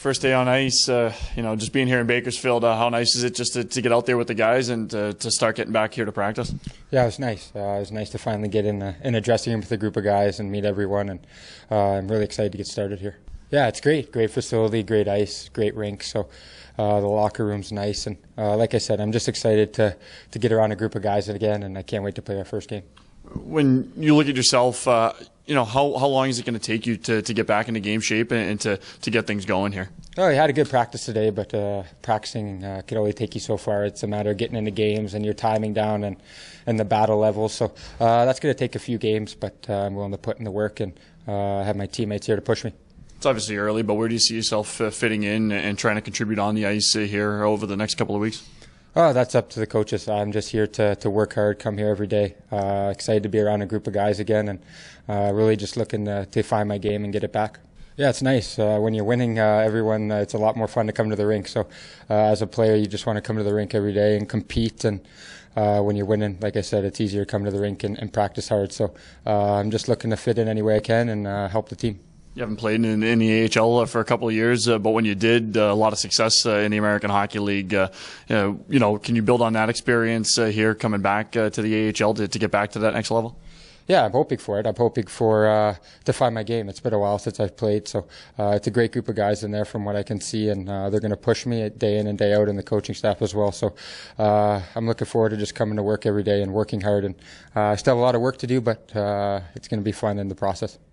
first day on ice, uh, you know, just being here in Bakersfield, uh, how nice is it just to, to, get out there with the guys and to, uh, to start getting back here to practice? Yeah, it was nice. Uh, it was nice to finally get in in a dressing room with a group of guys and meet everyone, and uh, I'm really excited to get started here. Yeah, it's great. Great facility, great ice, great rink. So uh, the locker room's nice, and like I said, I'm just excited to to get around a group of guys again, and I can't wait to play our first game when you look at yourself, uh, you know, how, how long is it going to take you to, to get back into game shape and, and, to, to get things going here? Oh, I had a good practice today, but uh, practicing uh, could only take you so far. It's a matter of getting into games and your timing down and, and the battle level. So uh, that's going to take a few games, but uh, I'm willing to put in the work and uh, have my teammates here to push me. It's obviously early, but where do you see yourself uh, fitting in and trying to contribute on the ice here over the next couple of weeks? Oh, that's up to the coaches. I'm just here to, to work hard, come here every day. Uh, excited to be around a group of guys again and uh, really just looking to, to, find my game and get it back. Yeah, it's nice. Uh, when you're winning, uh, everyone, uh, it's a lot more fun to come to the rink. So uh, as a player, you just want to come to the rink every day and compete. And when you're winning, like I said, it's easier to come to the rink and, and practice hard. So I'm just looking to fit in any way I can and help the team. You haven't played in, the AHL uh, for a couple of years, uh, but when you did, uh, a lot of success uh, in the American Hockey League. Uh, you know, can you build on that experience uh, here, coming back to the AHL to, to get back to that next level? yeah, I'm hoping for it. I'm hoping for uh, to find my game. It's been a while since I've played, so uh, it's a great group of guys in there, from what I can see, and uh, they're going to push me day in and day out, and the coaching staff as well. So I'm looking forward to just coming to work every day and working hard. And I still have a lot of work to do, but it's going to be fun in the process.